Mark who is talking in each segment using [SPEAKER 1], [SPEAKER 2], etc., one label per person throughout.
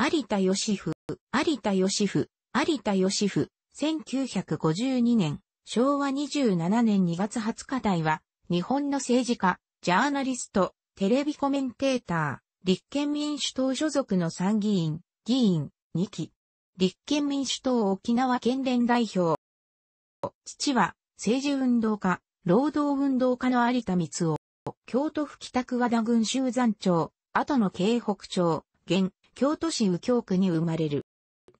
[SPEAKER 1] 有田義夫、有田義夫、有田義夫、1952年、昭和27年2月20日台は、日本の政治家、ジャーナリスト、テレビコメンテーター、立憲民主党所属の参議院、議員、2期。立憲民主党沖縄県連代表。父は、政治運動家、労働運動家の有田光夫、京都府北区和田郡州山町、後の京北町、現、京都市右京区に生まれる。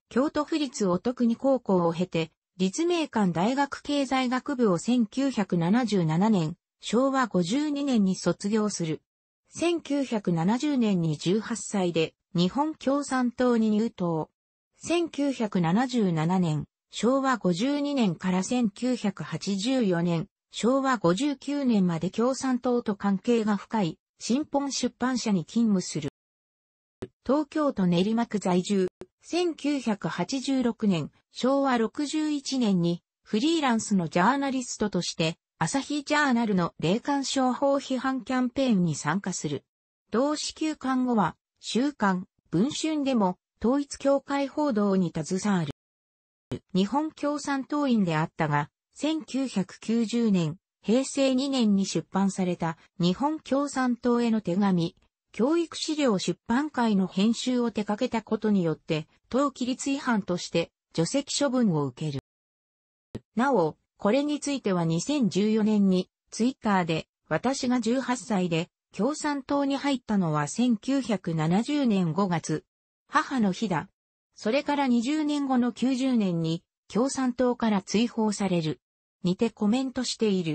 [SPEAKER 1] 京都府立得に高校を経て、立命館大学経済学部を1977年、昭和52年に卒業する。1970年に18歳で日本共産党に入党。1977年、昭和52年から1984年、昭和59年まで共産党と関係が深い、新本出版社に勤務する。東京都練馬区在住、1986年、昭和61年に、フリーランスのジャーナリストとして、朝日ジャーナルの霊感商法批判キャンペーンに参加する。同志休館後は、週刊、文春でも、統一協会報道に携わる。日本共産党員であったが、1990年、平成2年に出版された日本共産党への手紙、教育資料出版会の編集を手掛けたことによって、当規律違反として除籍処分を受ける。なお、これについては2014年に、ツイッターで、私が18歳で、共産党に入ったのは1970年5月、母の日だ。それから20年後の90年に、共産党から追放される。にてコメントしている。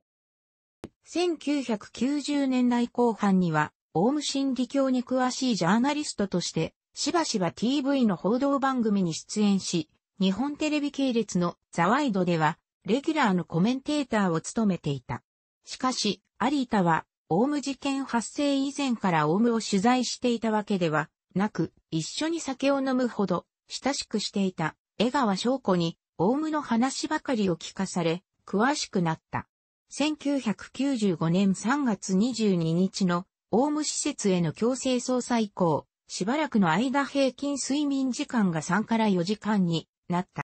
[SPEAKER 1] 1990年代後半には、オウム真理教に詳しいジャーナリストとして、しばしば TV の報道番組に出演し、日本テレビ系列のザワイドでは、レギュラーのコメンテーターを務めていた。しかし、有田は、オウム事件発生以前からオウムを取材していたわけではなく、一緒に酒を飲むほど親しくしていた江川翔子にオウムの話ばかりを聞かされ、詳しくなった。1995年3月22日のオウム施設への強制捜査以降、しばらくの間平均睡眠時間が3から4時間になった。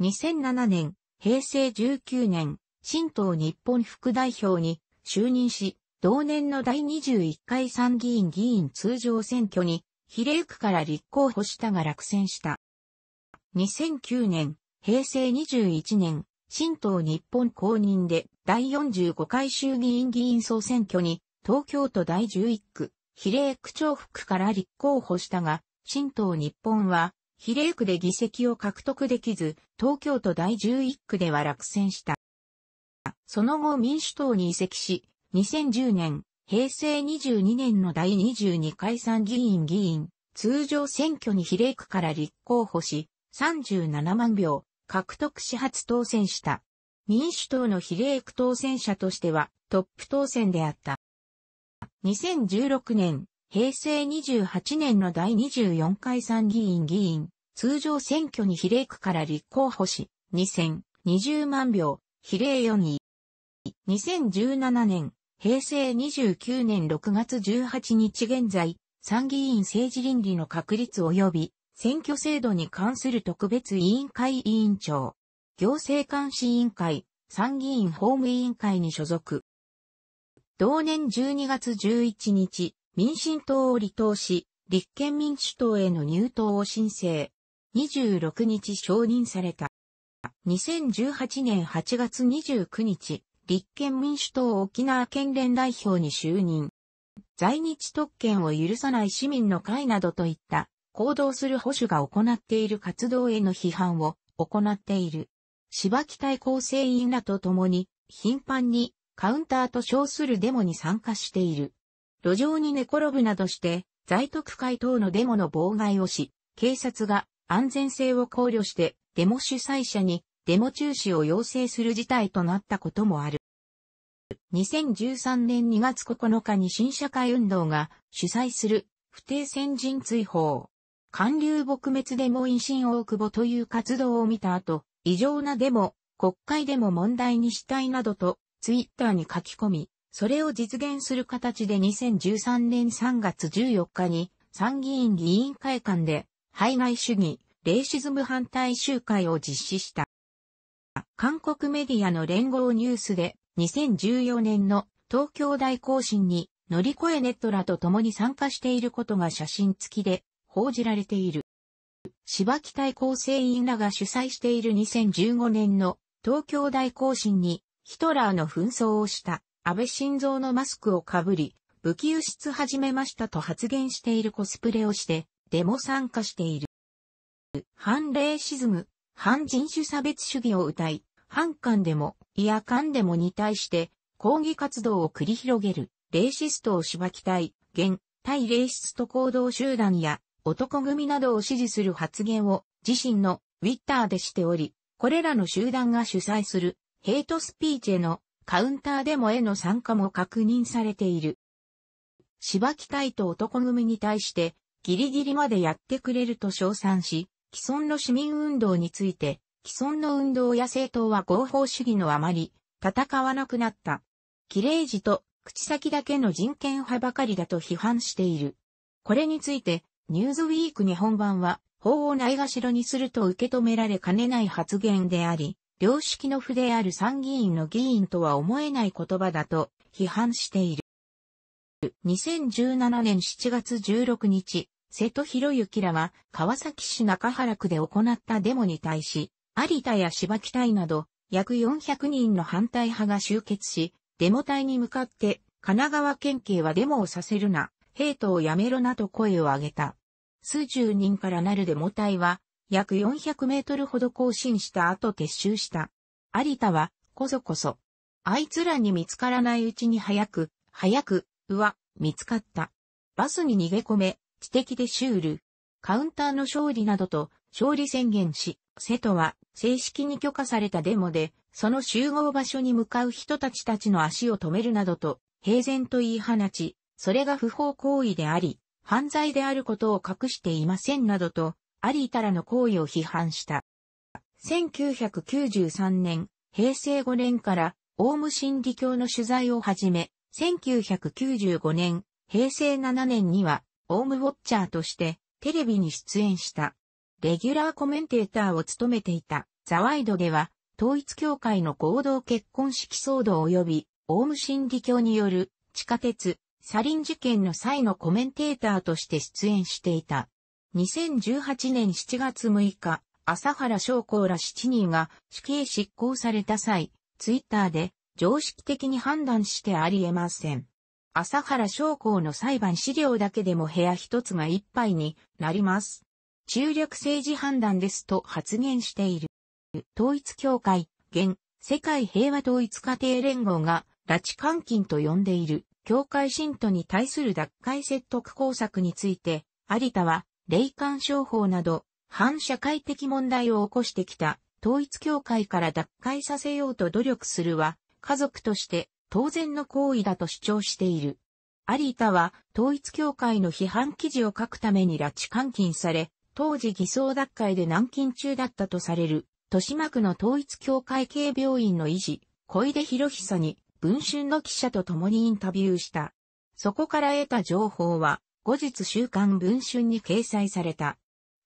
[SPEAKER 1] 2007年、平成19年、新党日本副代表に就任し、同年の第21回参議院議員通常選挙に比例区から立候補したが落選した。2009年、平成21年、新党日本公認で第45回衆議院議員総選挙に東京都第11区、比例区長服から立候補したが、新党日本は、比例区で議席を獲得できず、東京都第11区では落選した。その後民主党に移籍し、2010年、平成22年の第22回参議院議員、通常選挙に比例区から立候補し、37万票、獲得し初当選した。民主党の比例区当選者としてはトップ当選であった。2016年、平成28年の第24回参議院議員、通常選挙に比例区から立候補し、2020万票、比例4位。2017年、平成29年6月18日現在、参議院政治倫理の確立及び、選挙制度に関する特別委員会委員長、行政監視委員会、参議院法務委員会に所属。同年12月11日、民進党を離党し、立憲民主党への入党を申請。26日承認された。2018年8月29日、立憲民主党沖縄県連代表に就任。在日特権を許さない市民の会などといった行動する保守が行っている活動への批判を行っている。芝木対構成員らと共に頻繁にカウンターと称するデモに参加している。路上に寝転ぶなどして、在特会等のデモの妨害をし、警察が安全性を考慮してデモ主催者にデモ中止を要請する事態となったこともある。2013年2月9日に新社会運動が主催する不定先人追放。韓流撲滅デモ維新大久保という活動を見た後、異常なデモ、国会でも問題にしたいなどとツイッターに書き込み、それを実現する形で2013年3月14日に参議院議員会館で排外主義、レイシズム反対集会を実施した。韓国メディアの連合ニュースで2014年の東京大行進に乗り越えネットらと共に参加していることが写真付きで報じられている。芝木対構成員らが主催している2015年の東京大行進にヒトラーの紛争をした安倍晋三のマスクをかぶり、武器輸出始めましたと発言しているコスプレをして、デモ参加している。反レーシズム、反人種差別主義を謳い、反感でも、いや感でもに対して、抗議活動を繰り広げる、レーシストをしばきたい、現、対レーシスト行動集団や、男組などを支持する発言を、自身の、ウィッターでしており、これらの集団が主催するヘイトスピーチへのカウンターデモへの参加も確認されている。芝木隊と男組に対して、ギリギリまでやってくれると称賛し、既存の市民運動について、既存の運動や政党は合法主義のあまり、戦わなくなった。綺麗事と口先だけの人権派ばかりだと批判している。これについて、ニューズウィーク日本版は、法をないがしろにすると受け止められかねない発言であり、良識の府である参議院の議員とは思えない言葉だと批判している。2017年7月16日、瀬戸博之らは川崎市中原区で行ったデモに対し、有田や芝木隊など約400人の反対派が集結し、デモ隊に向かって神奈川県警はデモをさせるな、ヘイトをやめろなと声を上げた。数十人からなるデモ隊は約400メートルほど更新した後撤収した。有田は、こそこそ。あいつらに見つからないうちに早く、早く、うわ、見つかった。バスに逃げ込め、知的でシュール。カウンターの勝利などと、勝利宣言し、瀬戸は、正式に許可されたデモで、その集合場所に向かう人たちたちの足を止めるなどと、平然と言い放ち、それが不法行為であり、犯罪であることを隠していませんなどと、アリータらの行為を批判した。1993年、平成5年から、オウム真理教の取材を始め、1995年、平成7年には、オウムウォッチャーとして、テレビに出演した。レギュラーコメンテーターを務めていた、ザワイドでは、統一教会の合同結婚式騒動及び、オウム真理教による、地下鉄、サリン事件の際のコメンテーターとして出演していた。2018年7月6日、朝原将校ら7人が死刑執行された際、ツイッターで常識的に判断してあり得ません。朝原将校の裁判資料だけでも部屋一つがいっぱいになります。中略政治判断ですと発言している。統一協会、現、世界平和統一家庭連合が、拉致監禁と呼んでいる、教会信徒に対する脱会説得工作について、有田は、霊感商法など、反社会的問題を起こしてきた統一教会から脱会させようと努力するは、家族として当然の行為だと主張している。有田は統一教会の批判記事を書くために拉致監禁され、当時偽装脱会で軟禁中だったとされる、豊島区の統一教会系病院の医師、小出博久に、文春の記者と共にインタビューした。そこから得た情報は、後日週刊文春に掲載された。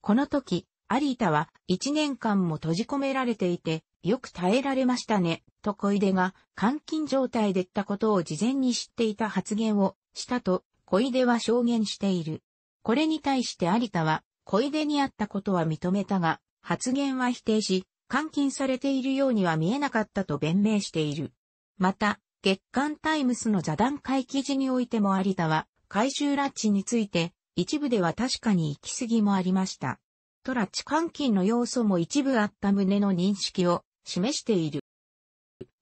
[SPEAKER 1] この時、有田は1年間も閉じ込められていて、よく耐えられましたね、と小出が監禁状態でったことを事前に知っていた発言をしたと小出は証言している。これに対して有田は小出にあったことは認めたが、発言は否定し、監禁されているようには見えなかったと弁明している。また、月刊タイムスの座談会記事においても有田は、回収拉致について、一部では確かに行き過ぎもありました。ラッチ監禁の要素も一部あった旨の認識を示している。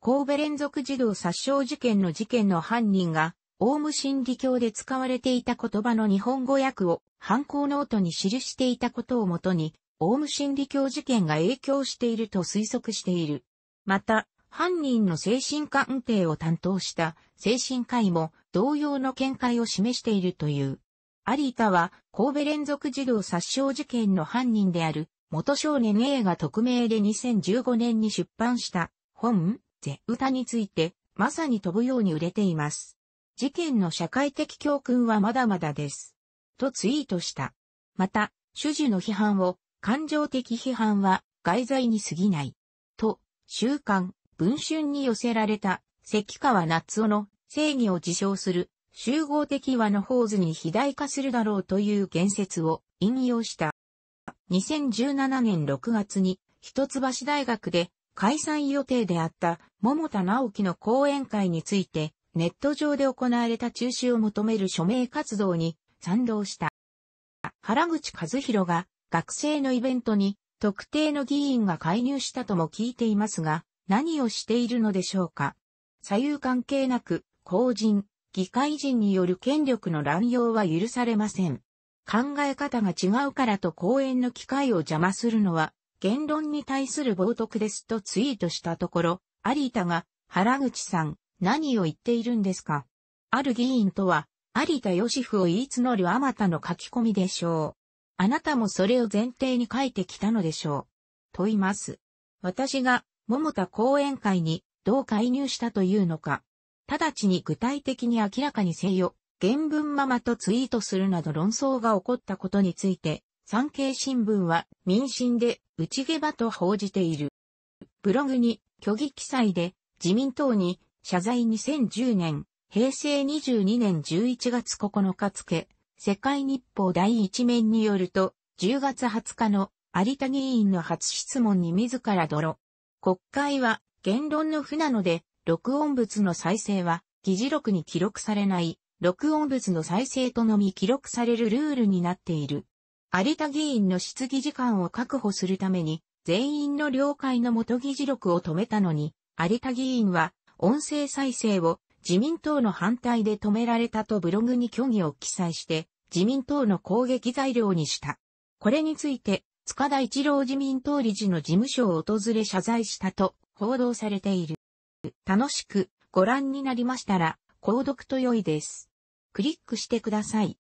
[SPEAKER 1] 神戸連続児童殺傷事件の事件の犯人が、オウム真理教で使われていた言葉の日本語訳を犯行ノートに記していたことをもとに、オウム真理教事件が影響していると推測している。また、犯人の精神鑑定を担当した精神科医も同様の見解を示しているという。有田は神戸連続児童殺傷事件の犯人である元少年 A が匿名で2015年に出版した本、ゼ・歌についてまさに飛ぶように売れています。事件の社会的教訓はまだまだです。とツイートした。また、主事の批判を感情的批判は外在に過ぎない。と、週刊文春に寄せられた、関川夏夫の正義を自称する集合的和の法図に肥大化するだろうという言説を引用した。2017年6月に一橋大学で開催予定であった桃田直樹の講演会についてネット上で行われた中止を求める署名活動に賛同した。原口和弘が学生のイベントに特定の議員が介入したとも聞いていますが、何をしているのでしょうか。左右関係なく、公人、議会人による権力の乱用は許されません。考え方が違うからと講演の機会を邪魔するのは、言論に対する冒涜ですとツイートしたところ、有田が、原口さん、何を言っているんですか。ある議員とは、有田義夫を言い募るあまたの書き込みでしょう。あなたもそれを前提に書いてきたのでしょう。問います。私が桃田講演会にどう介入したというのか、直ちに具体的に明らかにせよ、原文ままとツイートするなど論争が起こったことについて、産経新聞は民進で内下場と報じている。ブログに虚偽記載で自民党に謝罪2010年、平成22年11月9日付、世界日報第一面によると、10月20日の有田議員の初質問に自ら泥国会は言論の負なので、録音物の再生は議事録に記録されない、録音物の再生とのみ記録されるルールになっている。有田議員の質疑時間を確保するために、全員の了解の元議事録を止めたのに、有田議員は音声再生を自民党の反対で止められたとブログに虚偽を記載して、自民党の攻撃材料にした。これについて、塚田一郎自民党理事の事務所を訪れ謝罪したと報道されている。楽しくご覧になりましたら、購読と良いです。クリックしてください。